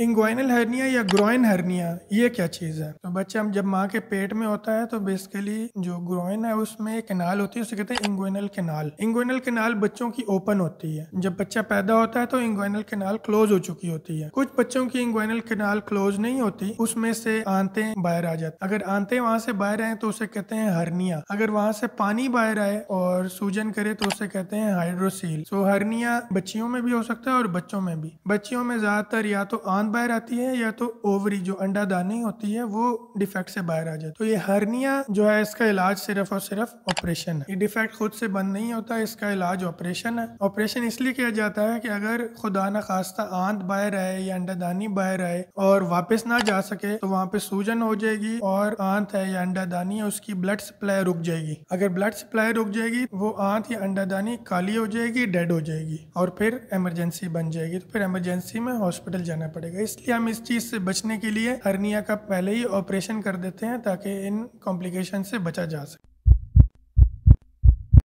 inguinal hernia या groin hernia ये क्या चीज़ है तो बच्चा जब माँ के पेट में होता है तो बेसिकली जो ग्रोइन है उसमें एक केनाल होती है उसे कहते हैं इंग्वाइनल केनाल इंग्वाइनल केनाल बच्चों की ओपन होती है जब बच्चा पैदा होता है तो इंग्वाइनल केनाल क्लोज हो चुकी होती है कुछ बच्चों की इंग्वाइनल केनाल क्लोज नहीं होती उसमें से आंते बाहर आ जाते अगर आंते वहां से बाहर आए तो उसे कहते हैं हर्निया अगर वहां से पानी बाहर आए और सूजन करे तो उसे कहते हैं हाइड्रोसील सो हर्निया बच्चियों में भी हो सकता है और बच्चों में भी बच्चियों में ज्यादातर या तो आंत बाहर आती है या तो ओवरी जो अंडा दानी होती है वो डिफेक्ट से बाहर आ जाए तो ये हर्निया जो है इसका इलाज सिर्फ और सिर्फ ऑपरेशन है ये डिफेक्ट खुद से बंद नहीं होता इसका इलाज ऑपरेशन है ऑपरेशन इसलिए किया जाता है कि अगर खुदा न खास्ता आंत बाहर आए या अंडादानी बाहर आए और वापस ना जा सके तो वहाँ पे सूजन हो जाएगी और आंत है या अंडादानी है उसकी ब्लड सप्लाई रुक जाएगी अगर ब्लड सप्लाई रुक जाएगी वो आंत या अंडादानी काली हो जाएगी डेड हो जाएगी और फिर इमरजेंसी बन जाएगी तो फिर इमरजेंसी में हॉस्पिटल जाना पड़ेगा जाएगा इसलिए हम इस चीज़ से बचने के लिए हर्निया का पहले ही ऑपरेशन कर देते हैं ताकि इन कॉम्प्लिकेशन से बचा जा सके